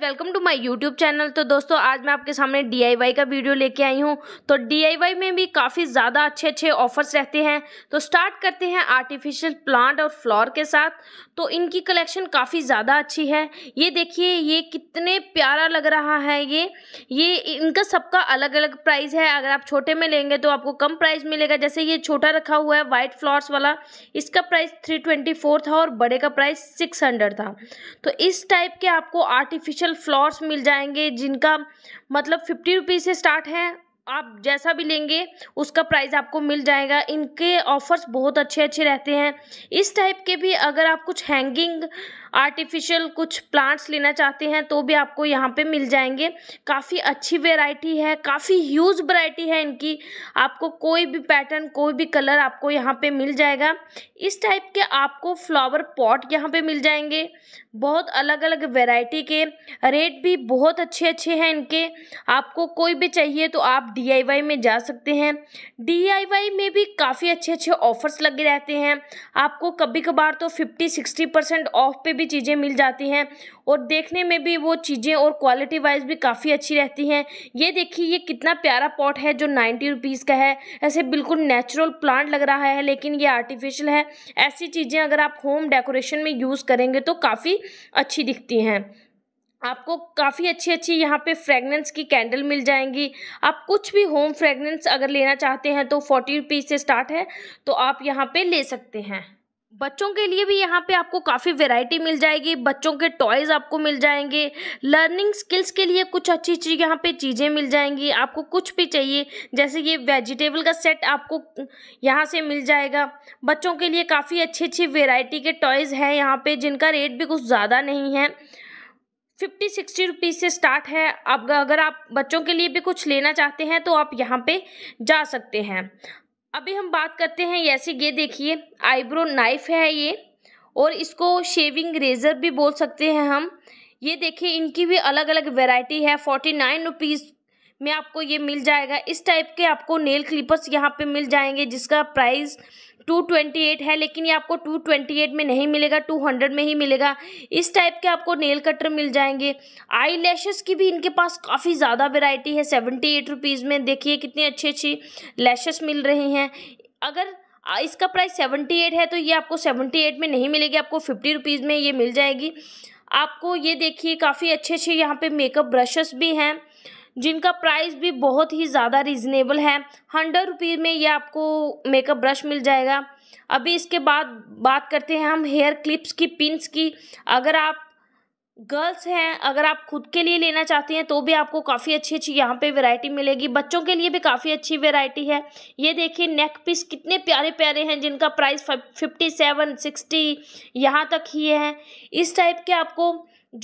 guys welcome to my YouTube channel तो दोस्तों आज मैं आपके सामने डीआईवाई का वीडियो लेके आई हूँ तो डीआईवाई में भी काफ़ी ज़्यादा अच्छे अच्छे ऑफर्स रहते हैं तो स्टार्ट करते हैं आर्टिफिशियल प्लांट और फ्लावर के साथ तो इनकी कलेक्शन काफ़ी ज़्यादा अच्छी है ये देखिए ये कितने प्यारा लग रहा है ये ये इनका सबका अलग अलग प्राइस है अगर आप छोटे में लेंगे तो आपको कम प्राइस मिलेगा जैसे ये छोटा रखा हुआ है वाइट फ्लावर्स वाला इसका प्राइस थ्री था और बड़े का प्राइस सिक्स था तो इस टाइप के आपको आर्टिफिशियल स्पेशल फ्लावर्स मिल जाएंगे जिनका मतलब फिफ्टी रुपीज़ से स्टार्ट है आप जैसा भी लेंगे उसका प्राइस आपको मिल जाएगा इनके ऑफर्स बहुत अच्छे अच्छे रहते हैं इस टाइप के भी अगर आप कुछ हैंगिंग आर्टिफिशियल कुछ प्लांट्स लेना चाहते हैं तो भी आपको यहाँ पे मिल जाएंगे काफ़ी अच्छी वेराइटी है काफ़ी ह्यूज वरायटी है इनकी आपको कोई भी पैटर्न कोई भी कलर आपको यहाँ पे मिल जाएगा इस टाइप के आपको फ्लावर पॉट यहाँ पे मिल जाएंगे बहुत अलग अलग वेराइटी के रेट भी बहुत अच्छे अच्छे हैं इनके आपको कोई भी चाहिए तो आप डी में जा सकते हैं डी में भी काफ़ी अच्छे अच्छे ऑफर्स लगे रहते हैं आपको कभी कभार तो फिफ्टी सिक्सटी परसेंट ऑफ पे भी भी चीज़ें मिल जाती हैं और देखने में भी वो चीज़ें और क्वालिटी वाइज भी काफ़ी अच्छी रहती हैं ये देखिए ये कितना प्यारा पॉट है जो नाइन्टी रुपीज़ का है ऐसे बिल्कुल नेचुरल प्लांट लग रहा है लेकिन ये आर्टिफिशियल है ऐसी चीज़ें अगर आप होम डेकोरेशन में यूज़ करेंगे तो काफ़ी अच्छी दिखती हैं आपको काफ़ी अच्छी अच्छी यहाँ पे फ्रेगनेंस की कैंडल मिल जाएंगी आप कुछ भी होम फ्रेगनेंस अगर लेना चाहते हैं तो फोर्टी रुपीज़ से स्टार्ट है तो आप यहाँ पे ले सकते हैं बच्चों के लिए भी यहाँ पे आपको काफ़ी वैरायटी मिल जाएगी बच्चों के टॉयज़ आपको मिल जाएंगे लर्निंग स्किल्स के लिए कुछ अच्छी अच्छी यहाँ पे चीज़ें मिल जाएंगी आपको कुछ भी चाहिए जैसे ये वेजिटेबल का सेट आपको यहाँ से मिल जाएगा बच्चों के लिए काफ़ी अच्छी अच्छी वेराइटी के टॉयज़ हैं यहाँ पे जिनका रेट भी कुछ ज़्यादा नहीं है फिफ्टी सिक्सटी रुपीज़ से स्टार्ट है अब अगर आप बच्चों के लिए भी कुछ लेना चाहते हैं तो आप यहाँ पे जा सकते हैं अभी हम बात करते हैं ऐसे ये देखिए आईब्रो नाइफ है ये और इसको शेविंग रेज़र भी बोल सकते हैं हम ये देखिए इनकी भी अलग अलग वेराइटी है फोर्टी नाइन रुपीज़ में आपको ये मिल जाएगा इस टाइप के आपको नेल क्लिपर्स यहाँ पे मिल जाएंगे जिसका प्राइस टू ट्वेंटी एट है लेकिन ये आपको टू ट्वेंटी एट में नहीं मिलेगा टू हंड्रेड में ही मिलेगा इस टाइप के आपको नेल कटर मिल जाएंगे आई लैशेज़ की भी इनके पास काफ़ी ज़्यादा वेराइटी है सेवेंटी एट रुपीज़ में देखिए कितनी अच्छी अच्छी लैशेस मिल रही हैं अगर इसका प्राइस सेवेंटी एट है तो ये आपको सेवेंटी एट में नहीं मिलेगी आपको फिफ्टी रुपीज़ में ये मिल जाएगी आपको ये देखिए काफ़ी अच्छे अच्छे यहाँ पे मेकअप ब्रशेस भी हैं जिनका प्राइस भी बहुत ही ज़्यादा रिजनेबल है हंड्रेड रुपीज में ये आपको मेकअप ब्रश मिल जाएगा अभी इसके बाद बात करते हैं हम हेयर क्लिप्स की पिंस की अगर आप गर्ल्स हैं अगर आप खुद के लिए लेना चाहते हैं तो भी आपको काफ़ी अच्छी अच्छी यहाँ पे वैरायटी मिलेगी बच्चों के लिए भी काफ़ी अच्छी वैरायटी है ये देखिए नेक पीस कितने प्यारे प्यारे हैं जिनका प्राइस फिफ्टी सेवन सिक्सटी यहाँ तक ही है इस टाइप के आपको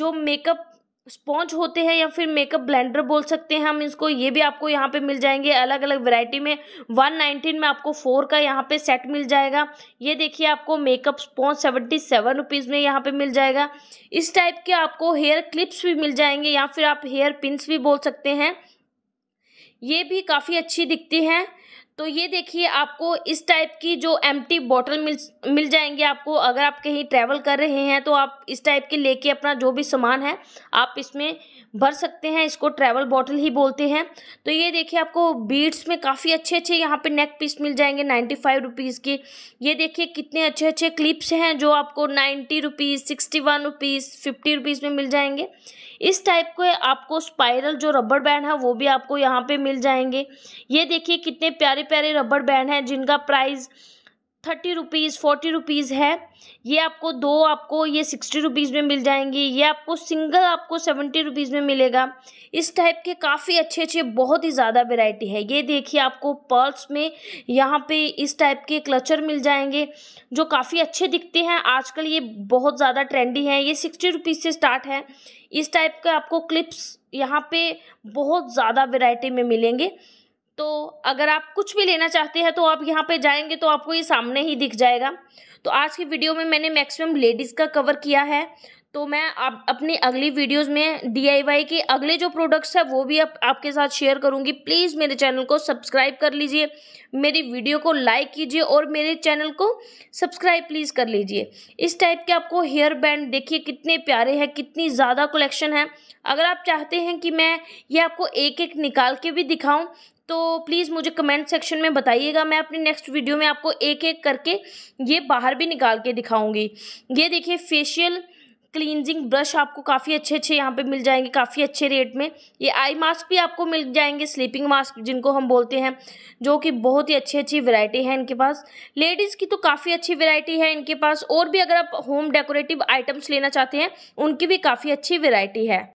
जो मेकअप स्पॉन्ज होते हैं या फिर मेकअप ब्लेंडर बोल सकते हैं हम इसको ये भी आपको यहाँ पे मिल जाएंगे अलग अलग वैरायटी में वन नाइनटीन में आपको फोर का यहाँ पे सेट मिल जाएगा ये देखिए आपको makeup sponge seventy seven rupees में यहाँ पे मिल जाएगा इस टाइप के आपको हेयर क्लिप्स भी मिल जाएंगे या फिर आप हेयर पिनस भी बोल सकते हैं ये भी काफ़ी अच्छी दिखती हैं तो ये देखिए आपको इस टाइप की जो एम बॉटल मिल मिल जाएंगे आपको अगर आप कहीं ट्रैवल कर रहे हैं तो आप इस टाइप के लेके अपना जो भी सामान है आप इसमें भर सकते हैं इसको ट्रैवल बॉटल ही बोलते हैं तो ये देखिए आपको बीड्स में काफ़ी अच्छे अच्छे यहाँ पे नेक पीस मिल जाएंगे नाइन्टी फाइव रुपीज़ के ये देखिए कितने अच्छे अच्छे क्लिप्स हैं जो आपको ninety rupees sixty one rupees fifty rupees में मिल जाएंगे इस टाइप के आपको स्पायरल जो रबड़ बैंड है वो भी आपको यहाँ पर मिल जाएंगे ये देखिए कितने प्यारे प्यारे प्यारे रबड़ बैंड हैं जिनका price thirty rupees forty rupees है ये आपको दो आपको ये सिक्सटी रुपीज़ में मिल जाएंगी ये आपको सिंगल आपको सेवेंटी रुपीज़ में मिलेगा इस टाइप के काफ़ी अच्छे अच्छे बहुत ही ज़्यादा वेराइटी है ये देखिए आपको पर्ल्स में यहाँ पे इस टाइप के क्लचर मिल जाएंगे जो काफ़ी अच्छे दिखते हैं आजकल ये बहुत ज़्यादा ट्रेंडी है ये सिक्सटी रुपीज़ से स्टार्ट है इस टाइप के आपको क्लिप्स यहाँ पर बहुत ज़्यादा वेराइटी में मिलेंगे तो अगर आप कुछ भी लेना चाहते हैं तो आप यहाँ पे जाएंगे तो आपको ये सामने ही दिख जाएगा तो आज की वीडियो में मैंने मैक्सिमम लेडीज़ का कवर किया है तो मैं आप अपनी अगली वीडियोस में डी के अगले जो प्रोडक्ट्स हैं वो भी आप, आपके साथ शेयर करूंगी प्लीज़ मेरे चैनल को सब्सक्राइब कर लीजिए मेरी वीडियो को लाइक कीजिए और मेरे चैनल को सब्सक्राइब प्लीज़ कर लीजिए इस टाइप के आपको हेयर बैंड देखिए कितने प्यारे हैं कितनी ज़्यादा कलेक्शन है अगर आप चाहते हैं कि मैं ये आपको एक एक निकाल के भी दिखाऊँ तो प्लीज़ मुझे कमेंट सेक्शन में बताइएगा मैं अपनी नेक्स्ट वीडियो में आपको एक एक करके ये बाहर भी निकाल के दिखाऊँगी ये देखिए फेशियल क्लींजिंग ब्रश आपको काफ़ी अच्छे अच्छे यहाँ पे मिल जाएंगे काफ़ी अच्छे रेट में ये आई मास्क भी आपको मिल जाएंगे स्लीपिंग मास्क जिनको हम बोलते हैं जो कि बहुत ही अच्छी अच्छी वैरायटी है इनके पास लेडीज़ की तो काफ़ी अच्छी वैरायटी है इनके पास और भी अगर आप होम डेकोरेटिव आइटम्स लेना चाहते हैं उनकी भी काफ़ी अच्छी वेरायटी है